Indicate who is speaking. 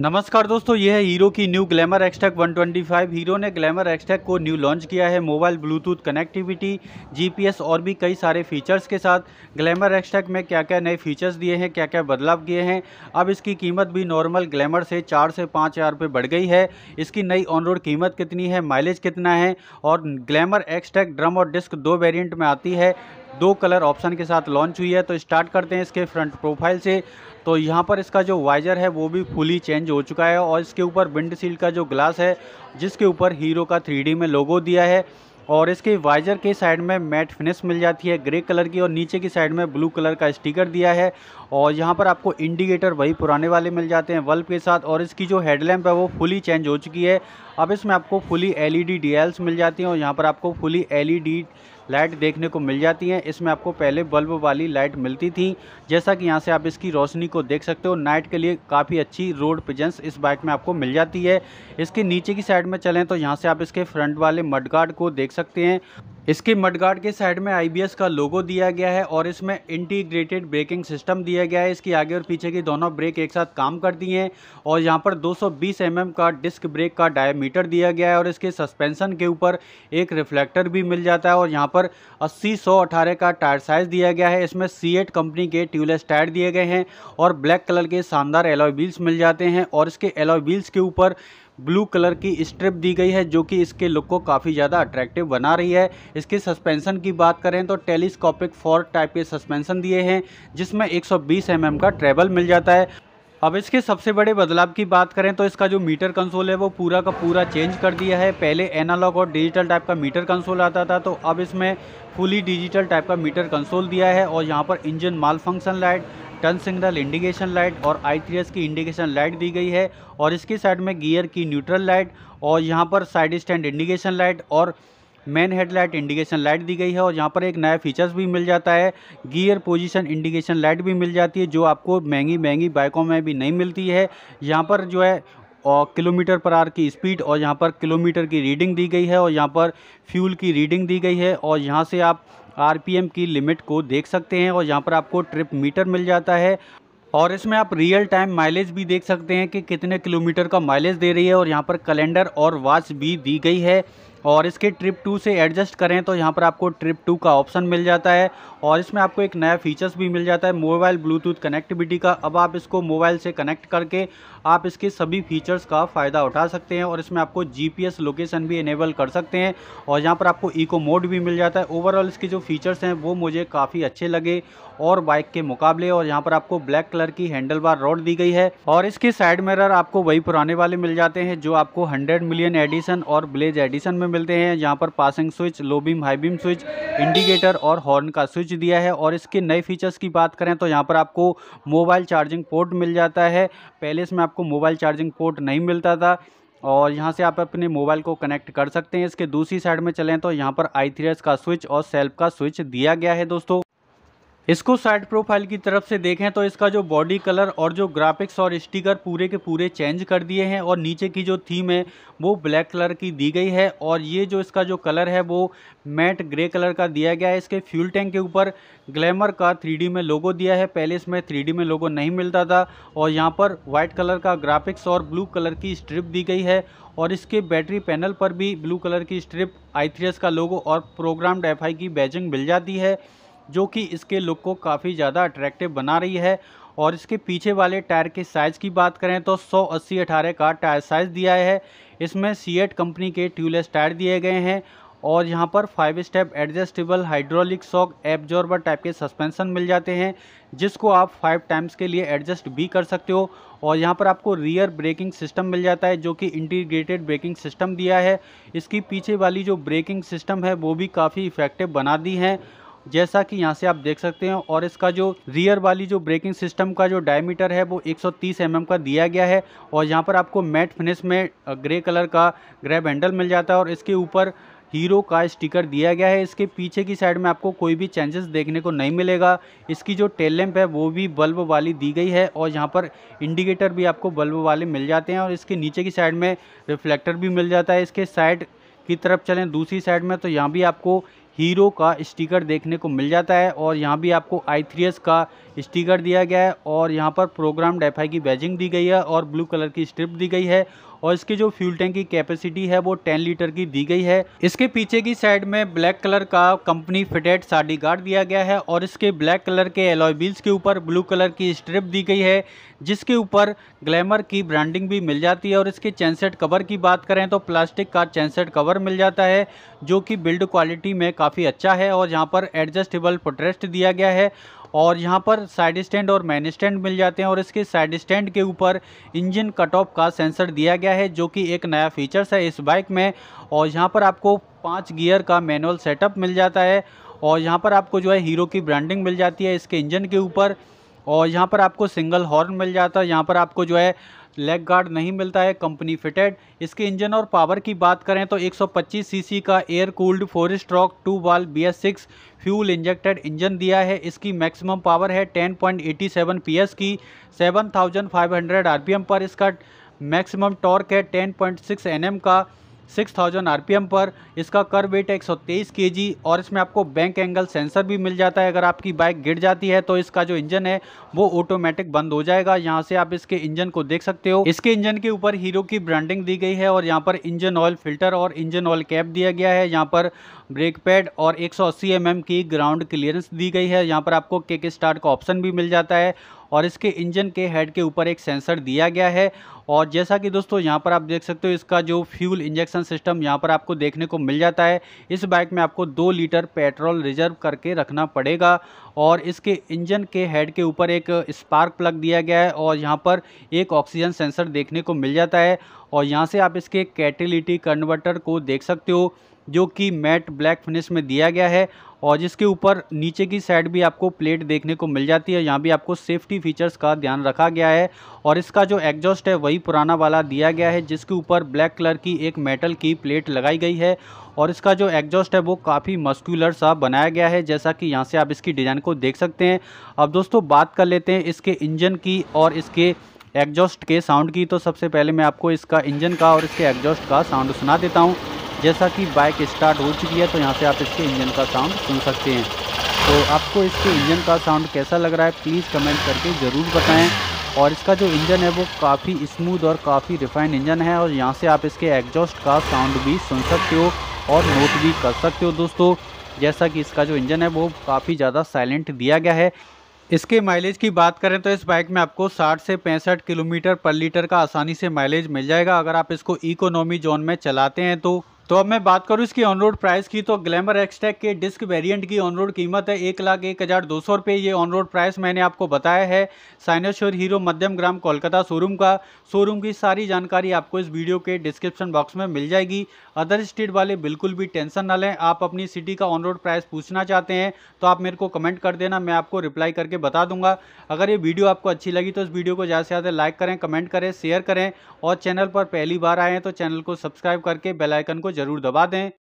Speaker 1: नमस्कार दोस्तों यह है हीरो की न्यू ग्लैमर एक्सटेक 125 हीरो ने ग्लैमर एक्सटेक को न्यू लॉन्च किया है मोबाइल ब्लूटूथ कनेक्टिविटी जीपीएस और भी कई सारे फीचर्स के साथ ग्लैमर एक्सटेक में क्या क्या नए फीचर्स दिए हैं क्या क्या बदलाव किए हैं अब इसकी कीमत भी नॉर्मल ग्लैमर से चार से पाँच हज़ार रुपये बढ़ गई है इसकी नई ऑन रोड कीमत कितनी है माइलेज कितना है और ग्लैमर एक्सटेक ड्रम और डिस्क दो वेरियंट में आती है दो कलर ऑप्शन के साथ लॉन्च हुई है तो स्टार्ट करते हैं इसके फ्रंट प्रोफाइल से तो यहाँ पर इसका जो वाइजर है वो भी फुली चेंज हो चुका है और इसके ऊपर विंडशील्ड का जो ग्लास है जिसके ऊपर हीरो का थ्री में लोगो दिया है और इसके वाइजर के साइड में मैट फिनिश मिल जाती है ग्रे कलर की और नीचे की साइड में ब्लू कलर का स्टिकर दिया है और यहाँ पर आपको इंडिकेटर वही पुराने वाले मिल जाते हैं बल्ब के साथ और इसकी जो हेडलैम्प है वो फुली चेंज हो चुकी है अब इसमें आपको फुली एलईडी डीएल्स मिल जाती हैं और यहाँ पर आपको फुली एलईडी लाइट देखने को मिल जाती हैं इसमें आपको पहले बल्ब वाली लाइट मिलती थी जैसा कि यहाँ से आप इसकी रोशनी को देख सकते हो नाइट के लिए काफ़ी अच्छी रोड पिजेंस इस बाइक में आपको मिल जाती है इसके नीचे की साइड में चलें तो यहाँ से आप इसके फ्रंट वाले मड को देख सकते हैं इसके मडगार्ड के साइड में आईबीएस का लोगो दिया गया है और इसमें इंटीग्रेटेड ब्रेकिंग सिस्टम दिया गया है इसकी आगे और पीछे की दोनों ब्रेक एक साथ काम करती हैं और यहाँ पर 220 एम mm का डिस्क ब्रेक का डायमीटर दिया गया है और इसके सस्पेंशन के ऊपर एक रिफ्लेक्टर भी मिल जाता है और यहाँ पर अस्सी सौ का टायर साइज दिया गया है इसमें सी कंपनी के ट्यूबलेस टायर दिए गए हैं और ब्लैक कलर के शानदार एलॉय व्हील्स मिल जाते हैं और इसके एलॉय व्हील्स के ऊपर ब्लू कलर की स्ट्रिप दी गई है जो कि इसके लुक को काफ़ी ज़्यादा अट्रैक्टिव बना रही है इसके सस्पेंसन की बात करें तो टेलीस्कोपिक फोर टाइप के सस्पेंसन दिए हैं जिसमें 120 सौ mm का ट्रेबल मिल जाता है अब इसके सबसे बड़े बदलाव की बात करें तो इसका जो मीटर कंसोल है वो पूरा का पूरा चेंज कर दिया है पहले एनालॉग और डिजिटल टाइप का मीटर कंसोल आता था तो अब इसमें फुली डिजिटल टाइप का मीटर कंसोल दिया है और यहाँ पर engine malfunction light turn signal indication light और आई की इंडिकेशन लाइट दी गई है और इसके साइड में गियर की न्यूट्रल लाइट और यहाँ पर साइड स्टैंड इंडिकेशन लाइट और मेन हेडलाइट इंडिकेशन लाइट दी गई है और यहाँ पर एक नया फीचर्स भी मिल जाता है गियर पोजीशन इंडिकेशन लाइट भी मिल जाती है जो आपको महंगी महंगी बाइकों में भी नहीं मिलती है यहाँ पर जो है और किलोमीटर पर आर की स्पीड और यहाँ पर किलोमीटर की रीडिंग दी गई है और यहाँ पर फ्यूल की रीडिंग दी गई है और यहाँ से आप आरपीएम की लिमिट को देख सकते हैं और यहाँ पर आपको ट्रिप मीटर मिल जाता है और इसमें आप रियल टाइम माइलेज भी देख सकते हैं कि कितने किलोमीटर का माइलेज दे रही है और यहाँ पर कैलेंडर और वॉच भी दी गई है और इसके ट्रिप टू से एडजस्ट करें तो यहाँ पर आपको ट्रिप टू का ऑप्शन मिल जाता है और इसमें आपको एक नया फीचर्स भी मिल जाता है मोबाइल ब्लूटूथ कनेक्टिविटी का अब आप इसको मोबाइल से कनेक्ट करके आप इसके सभी फीचर्स का फ़ायदा उठा सकते हैं और इसमें आपको जीपीएस लोकेशन भी इनेबल कर सकते हैं और यहाँ पर आपको इको मोड भी मिल जाता है ओवरऑल इसके जो फीचर्स हैं वो मुझे काफ़ी अच्छे लगे और बाइक के मुकाबले और यहाँ पर आपको ब्लैक कलर की हैंडल बार रोड दी गई है और इसके साइड मिरर आपको वही पुराने वाले मिल जाते हैं जो आपको 100 मिलियन एडिशन और ब्लेज एडिशन में मिलते हैं यहाँ पर passing switch low beam high beam switch indicator और हॉर्न का स्विच दिया है और इसके नए फीचर्स की बात करें तो यहाँ पर आपको मोबाइल चार्जिंग पोर्ट मिल जाता है पहले इसमें आप आपको मोबाइल चार्जिंग पोर्ट नहीं मिलता था और यहाँ से आप अपने मोबाइल को कनेक्ट कर सकते हैं इसके दूसरी साइड में चलें तो यहाँ पर आई का स्विच और सेल्फ का स्विच दिया गया है दोस्तों इसको साइड प्रोफाइल की तरफ से देखें तो इसका जो बॉडी कलर और जो ग्राफिक्स और स्टिकर पूरे के पूरे चेंज कर दिए हैं और नीचे की जो थीम है वो ब्लैक कलर की दी गई है और ये जो इसका जो कलर है वो मैट ग्रे कलर का दिया गया है इसके फ्यूल टैंक के ऊपर ग्लैमर का थ्री में लोगो दिया है पहले इसमें थ्री में लोगो नहीं मिलता था और यहाँ पर वाइट कलर का ग्राफिक्स और ब्लू कलर की स्ट्रिप दी गई है और इसके बैटरी पैनल पर भी ब्लू कलर की स्ट्रिप आई का लोगो और प्रोग्राम डेफाई की बैजिंग मिल जाती है जो कि इसके लुक को काफ़ी ज़्यादा अट्रैक्टिव बना रही है और इसके पीछे वाले टायर के साइज़ की बात करें तो सौ अस्सी का टायर साइज़ दिया है इसमें सी कंपनी के ट्यूबलेस टायर दिए गए हैं और यहाँ पर five step adjustable hydraulic shock absorber type के सस्पेंशन मिल जाते हैं जिसको आप फाइव टाइम्स के लिए एडजस्ट भी कर सकते हो और यहाँ पर आपको रियर ब्रेकिंग सिस्टम मिल जाता है जो कि इंटीग्रेटेड ब्रेकिंग सिस्टम दिया है इसकी पीछे वाली जो ब्रेकिंग सिस्टम है वो भी काफ़ी इफेक्टिव बना दी है जैसा कि यहाँ से आप देख सकते हैं और इसका जो रियर वाली जो ब्रेकिंग सिस्टम का जो डायमीटर है वो 130 mm का दिया गया है और यहाँ पर आपको मैट फिनिश में ग्रे कलर का ग्रैब हैंडल मिल जाता है और इसके ऊपर हीरो का स्टिकर दिया गया है इसके पीछे की साइड में आपको कोई भी चेंजेस देखने को नहीं मिलेगा इसकी जो टेल लैंप है वो भी बल्ब वाली दी गई है और यहाँ पर इंडिकेटर भी आपको बल्ब वाले मिल जाते हैं और इसके नीचे की साइड में रिफ्लेक्टर भी मिल जाता है इसके साइड की तरफ चलें दूसरी साइड में तो यहाँ भी आपको हीरो का स्टिकर देखने को मिल जाता है और यहाँ भी आपको आई थ्री एस का स्टिकर दिया गया है और यहाँ पर प्रोग्राम डेफाई की बैजिंग दी गई है और ब्लू कलर की स्ट्रिप दी गई है और इसकी जो फ्यूल टैंक की कैपेसिटी है वो टेन लीटर की दी गई है इसके पीछे की साइड में ब्लैक कलर का कंपनी फिटेड साडी गार्ड दिया गया है और इसके ब्लैक कलर के एलॉय के ऊपर ब्लू कलर की स्ट्रिप दी गई है जिसके ऊपर ग्लैमर की ब्रांडिंग भी मिल जाती है और इसके चैनसेट कवर की बात करें तो प्लास्टिक का चैनसेट कवर मिल जाता है जो कि बिल्ड क्वालिटी में काफ़ी अच्छा है और यहाँ पर एडजस्टेबल फुटरेस्ट दिया गया है और यहाँ पर साइड स्टैंड और मैन स्टैंड मिल जाते हैं और इसके साइड स्टैंड के ऊपर इंजन कट ऑफ का सेंसर दिया गया है जो कि एक नया फीचर्स है इस बाइक में और यहाँ पर आपको पाँच गियर का मैनुअल सेटअप मिल जाता है और यहाँ पर आपको जो है हीरो की ब्रांडिंग मिल जाती है इसके इंजन के ऊपर और यहाँ पर आपको सिंगल हॉर्न मिल जाता है यहाँ पर आपको जो है लेग गार्ड नहीं मिलता है कंपनी फिटेड इसके इंजन और पावर की बात करें तो 125 सीसी का air cooled four stroke two valve B S six fuel injected engine दिया है इसकी मैक्सिमम पावर है 10.87 पीएस की 7500 आरपीएम पर इसका मैक्सिमम टॉर्क है 10.6 एनएम का 6000 एम पर इसका कर वेट के जी और इसमें आपको बैंक एंगल सेंसर भी मिल जाता है अगर आपकी बाइक गिर जाती है तो इसका जो इंजन है वो ऑटोमेटिक बंद हो जाएगा यहाँ से आप इसके इंजन को देख सकते हो इसके इंजन के ऊपर हीरो की ब्रांडिंग दी गई है और यहाँ पर इंजन ऑयल फिल्टर और इंजन ऑयल कैप दिया गया है यहाँ पर ब्रेक पैड और एक सौ mm की ग्राउंड क्लियरेंस दी गई है यहाँ पर आपको किक स्टार्ट का ऑप्शन भी मिल जाता है और इसके इंजन के हेड के ऊपर एक सेंसर दिया गया है और जैसा कि दोस्तों यहाँ पर आप देख सकते हो इसका जो फ्यूल इंजेक्शन सिस्टम यहाँ पर आपको देखने को मिल जाता है इस बाइक में आपको दो लीटर पेट्रोल रिजर्व करके रखना पड़ेगा और इसके इंजन के हेड के ऊपर एक स्पार्क प्लग दिया गया है और यहाँ पर एक ऑक्सीजन सेंसर देखने को मिल जाता है और यहाँ से आप इसके कैटेलिटी कन्वर्टर को देख सकते हो जो कि मैट ब्लैक फिनिश में दिया गया है और जिसके ऊपर नीचे की साइड भी आपको प्लेट देखने को मिल जाती है यहाँ भी आपको सेफ्टी फीचर्स का ध्यान रखा गया है और इसका जो एग्जॉस्ट है वही पुराना वाला दिया गया है जिसके ऊपर ब्लैक कलर की एक मेटल की प्लेट लगाई गई है और इसका जो एग्जॉस्ट है वो काफ़ी मस्कुलर सा बनाया गया है जैसा कि यहाँ से आप इसकी डिज़ाइन को देख सकते हैं अब दोस्तों बात कर लेते हैं इसके इंजन की और इसके एग्जॉस्ट के साउंड की तो सबसे पहले मैं आपको इसका इंजन का और इसके एग्जॉस्ट का साउंड सुना देता हूँ जैसा कि बाइक स्टार्ट हो चुकी है तो यहाँ से आप इसके इंजन का साउंड सुन सकते हैं तो आपको इसके इंजन का साउंड कैसा लग रहा है प्लीज़ कमेंट करके ज़रूर बताएं और इसका जो इंजन है वो काफ़ी स्मूथ और काफ़ी रिफाइंड इंजन है और यहाँ से आप इसके एग्जॉस्ट का साउंड भी सुन सकते हो और नोट भी कर सकते हो दोस्तों जैसा कि इसका जो इंजन है वो काफ़ी ज़्यादा साइलेंट दिया गया है इसके माइलेज की बात करें तो इस बाइक में आपको 60 से पैंसठ किलोमीटर पर लीटर का आसानी से माइलेज मिल जाएगा अगर आप इसको इकोनॉमी जोन में चलाते हैं तो तो अब मैं बात करूँ इसकी ऑन रोड प्राइस की तो ग्लैमर एक्सटेक के डिस्क वेरिएंट की ऑन रोड कीमत है एक लाख एक हज़ार दो सौ रुपये ये ऑन रोड प्राइस मैंने आपको बताया है साइनेश्वर हीरो मध्यम ग्राम कोलकाता शोरूम का शोरूम की सारी जानकारी आपको इस वीडियो के डिस्क्रिप्शन बॉक्स में मिल जाएगी अदर स्टेट वाले बिल्कुल भी टेंशन ना लें आप अपनी सिटी का ऑन रोड प्राइस पूछना चाहते हैं तो आप मेरे को कमेंट कर देना मैं आपको रिप्लाई करके बता दूंगा अगर ये वीडियो आपको अच्छी लगी तो इस वीडियो को ज़्यादा से ज़्यादा लाइक करें कमेंट करें शेयर करें और चैनल पर पहली बार आएँ तो चैनल को सब्सक्राइब करके बेलाइकन को ज़रूर दबा दें